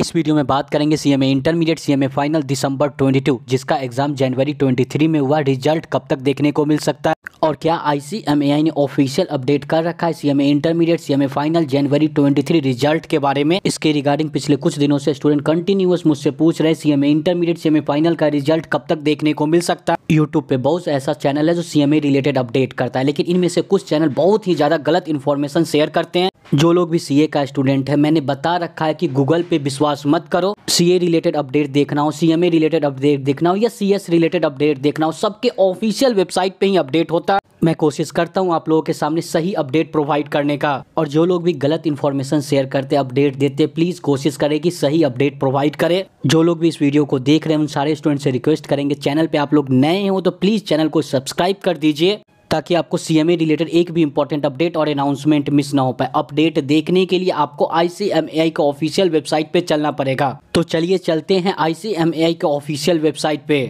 इस वीडियो में बात करेंगे सीएमए इंटरमीडिएट सीएमए फाइनल दिसंबर 22 जिसका एग्जाम जनवरी 23 में हुआ रिजल्ट कब तक देखने को मिल सकता है और क्या आईसीएमएआई ने ऑफिशियल अपडेट कर रखा है सीएमए इंटरमीडिएट सीएमए फाइनल जनवरी 23 रिजल्ट के बारे में इसके रिगार्डिंग पिछले कुछ दिनों से स्टूडेंट कंटिन्यूस मुझसे पूछ रहे सीएमए इंटरमीडिएट सीएमए फाइनल का रिजल्ट कब तक देखने को मिल सकता है यूट्यूब पे बहुत ऐसा चैनल है जो सीएमए रिलेटेड अपडेट करता है लेकिन इनमें से कुछ चैनल बहुत ही ज्यादा गलत इन्फॉर्मेशन शेयर करते हैं जो लोग भी सीए का स्टूडेंट है मैंने बता रखा है कि गूगल पे विश्वास विश्वास मत करो सीए रिलेटेड अपडेट देखना हो सीएमए रिलेटेड अपडेट देखना हो या सीएस रिलेटेड अपडेट देखना हो सबके ऑफिशियल वेबसाइट पे ही अपडेट होता है मैं कोशिश करता हूँ आप लोगों के सामने सही अपडेट प्रोवाइड करने का और जो लोग भी गलत इन्फॉर्मेशन शेयर करते अपडेट देते प्लीज कोशिश करें कि सही अपडेट प्रोवाइड करें जो लोग भी इस वीडियो को देख रहे हैं उन सारे स्टूडेंट से रिक्वेस्ट करेंगे चैनल पे आप लोग नए हो तो प्लीज चैनल को सब्सक्राइब कर दीजिए ताकि आपको सीएमए रिलेटेड एक भी इंपॉर्टेंट अपडेट और अनाउंसमेंट मिस ना हो पाए अपडेट देखने के लिए आपको आईसीएमएआई के ऑफिशियल वेबसाइट पे चलना पड़ेगा तो चलिए चलते हैं आईसीएमएआई के ऑफिशियल वेबसाइट पे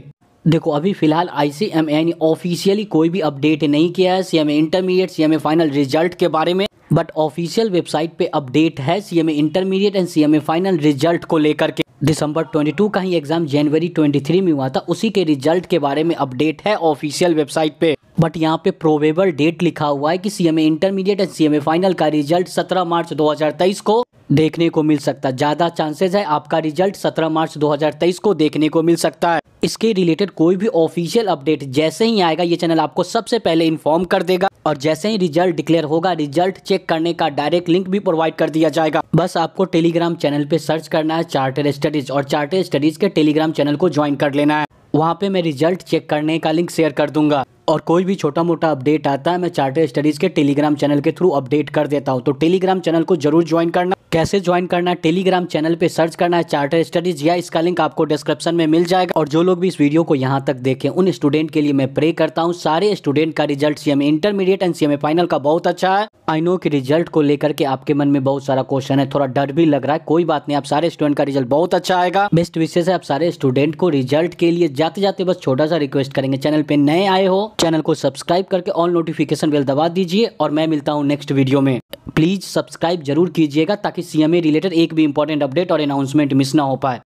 देखो अभी फिलहाल आई सी एम ए ने ऑफिशियली कोई भी अपडेट नहीं किया है C M A intermediate C M A final result के बारे में बट ऑफिशियल वेबसाइट पे अपडेट है C M A intermediate and C M A final result को लेकर के दिसंबर 22 का ही एग्जाम जनवरी 23 में हुआ था उसी के रिजल्ट के बारे में अपडेट है ऑफिशियल वेबसाइट पे बट यहाँ पे प्रोबेबल डेट लिखा हुआ है कि CMA intermediate and CMA final का रिजल्ट 17 मार्च 2023 को देखने को मिल सकता है ज़्यादा चांसेस है आपका रिजल्ट 17 मार्च 2023 को देखने को मिल सकता है इसके रिलेटेड कोई भी ऑफिशियल अपडेट जैसे ही आएगा ये चैनल आपको सबसे पहले इन्फॉर्म कर देगा और जैसे ही रिजल्ट डिक्लेयर होगा रिजल्ट चेक करने का डायरेक्ट लिंक भी प्रोवाइड कर दिया जाएगा बस आपको टेलीग्राम चैनल पे सर्च करना है चार्टर स्टडीज और चार्टर स्टडीज के टेलीग्राम चैनल को ज्वाइन कर लेना है वहाँ पे मैं रिजल्ट चेक करने का लिंक शेयर कर दूंगा और कोई भी छोटा मोटा अपडेट आता है मैं चार्टर स्टडीज़ के टेलीग्राम चैनल के थ्रू अपडेट कर देता हूँ तो टेलीग्राम चैनल को जरूर ज्वाइन करना कैसे ज्वाइन करना है टेलीग्राम चैनल पे सर्च करना है चार्टर स्टडीज या इसका लिंक आपको डिस्क्रिप्शन में मिल जाएगा और जो लोग भी इस वीडियो को यहाँ तक देखें उन स्टूडेंट के लिए मैं प्रे करता हूँ सारे स्टूडेंट का result CM intermediate and CM final का बहुत अच्छा है आई नो के रिजल्ट को लेकर के आपके मन में बहुत सारा क्वेश्चन है थोड़ा डर भी लग रहा है कोई बात नहीं आप सारे स्टूडेंट का रिजल्ट बहुत अच्छा आएगा बेस्ट विशेष है आप सारे स्टूडेंट को रिजल्ट के लिए जाते जाते बस छोटा सा रिक्वेस्ट करेंगे चैनल पे नए आए हो चैनल को सब्सक्राइब करके ऑल नोटिफिकेशन बेल दबा दीजिए और मैं मिलता हूँ नेक्स्ट वीडियो में प्लीज सब्सक्राइब जरूर कीजिएगा ताकि आपकी सीएमए रिलेटेड एक भी इंपॉर्टेंट अपडेट और अनाउंसमेंट मिस ना हो पाए